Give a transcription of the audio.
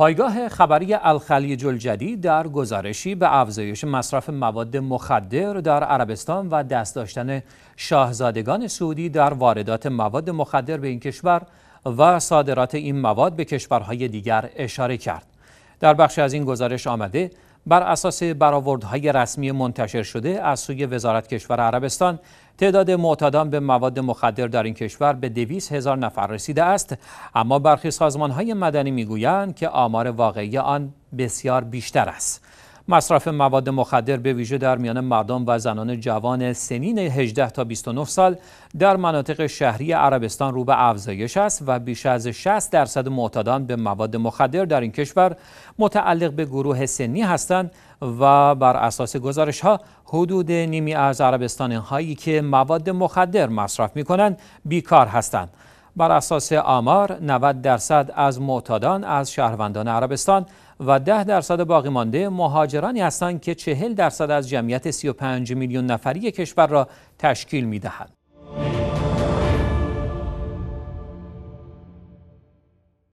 پایگاه خبری الخلیج الجدید در گزارشی به افزایش مصرف مواد مخدر در عربستان و دست داشتن شاهزادگان سعودی در واردات مواد مخدر به این کشور و صادرات این مواد به کشورهای دیگر اشاره کرد. در بخش از این گزارش آمده بر اساس برآوردهای رسمی منتشر شده از سوی وزارت کشور عربستان تعداد معتادان به مواد مخدر در این کشور به دویس هزار نفر رسیده است اما برخی های مدنی میگویند که آمار واقعی آن بسیار بیشتر است مصرف مواد مخدر به ویژه در میان مردم و زنان جوان سنین 18 تا 29 سال در مناطق شهری عربستان رو به افزایش است و بیش از 60 درصد معتادان به مواد مخدر در این کشور متعلق به گروه سنی هستند و بر اساس گزارش ها حدود نیمی از عربستان هایی که مواد مخدر مصرف می بیکار هستند بر اساس آمار 90 درصد از معتادان از شهروندان عربستان و 10 درصد باقی مانده مهاجرانی هستند که 40 درصد از جمعیت 35 میلیون نفری کشور را تشکیل می‌دهند.